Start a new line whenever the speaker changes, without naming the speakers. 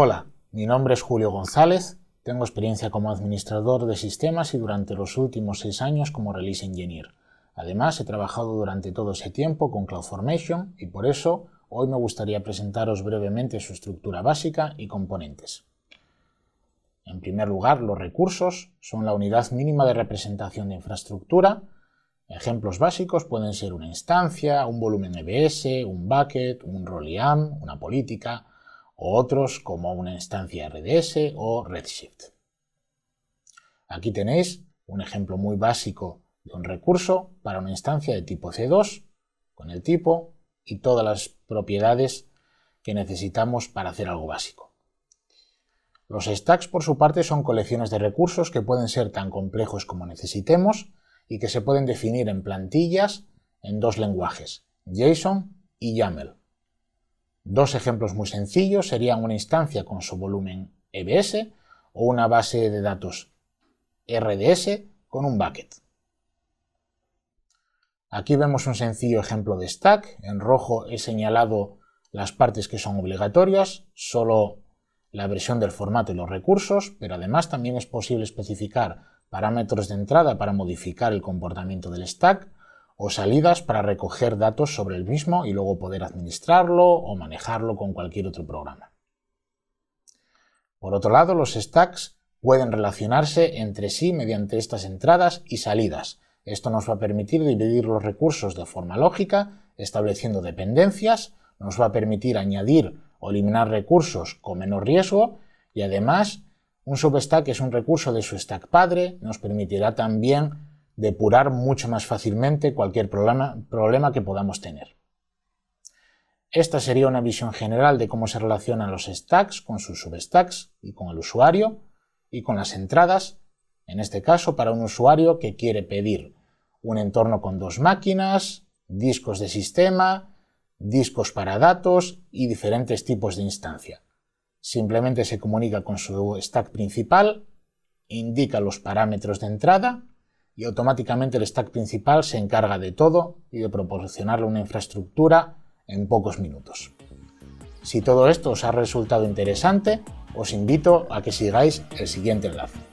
Hola, mi nombre es Julio González, tengo experiencia como administrador de sistemas y durante los últimos seis años como Release Engineer. Además, he trabajado durante todo ese tiempo con CloudFormation y por eso hoy me gustaría presentaros brevemente su estructura básica y componentes. En primer lugar, los recursos son la unidad mínima de representación de infraestructura. Ejemplos básicos pueden ser una instancia, un volumen EBS, un bucket, un role IAM, una política, o otros como una instancia RDS o Redshift. Aquí tenéis un ejemplo muy básico de un recurso para una instancia de tipo C2 con el tipo y todas las propiedades que necesitamos para hacer algo básico. Los stacks, por su parte, son colecciones de recursos que pueden ser tan complejos como necesitemos y que se pueden definir en plantillas en dos lenguajes, JSON y YAML. Dos ejemplos muy sencillos serían una instancia con su volumen EBS o una base de datos RDS con un bucket. Aquí vemos un sencillo ejemplo de stack. En rojo he señalado las partes que son obligatorias, solo la versión del formato y los recursos, pero además también es posible especificar parámetros de entrada para modificar el comportamiento del stack, o salidas para recoger datos sobre el mismo y luego poder administrarlo o manejarlo con cualquier otro programa. Por otro lado, los stacks pueden relacionarse entre sí mediante estas entradas y salidas. Esto nos va a permitir dividir los recursos de forma lógica, estableciendo dependencias, nos va a permitir añadir o eliminar recursos con menor riesgo y además un substack es un recurso de su stack padre, nos permitirá también depurar mucho más fácilmente cualquier problema, que podamos tener. Esta sería una visión general de cómo se relacionan los stacks con sus substacks y con el usuario y con las entradas, en este caso para un usuario que quiere pedir un entorno con dos máquinas, discos de sistema, discos para datos y diferentes tipos de instancia. Simplemente se comunica con su stack principal, indica los parámetros de entrada y automáticamente el stack principal se encarga de todo y de proporcionarle una infraestructura en pocos minutos. Si todo esto os ha resultado interesante, os invito a que sigáis el siguiente enlace.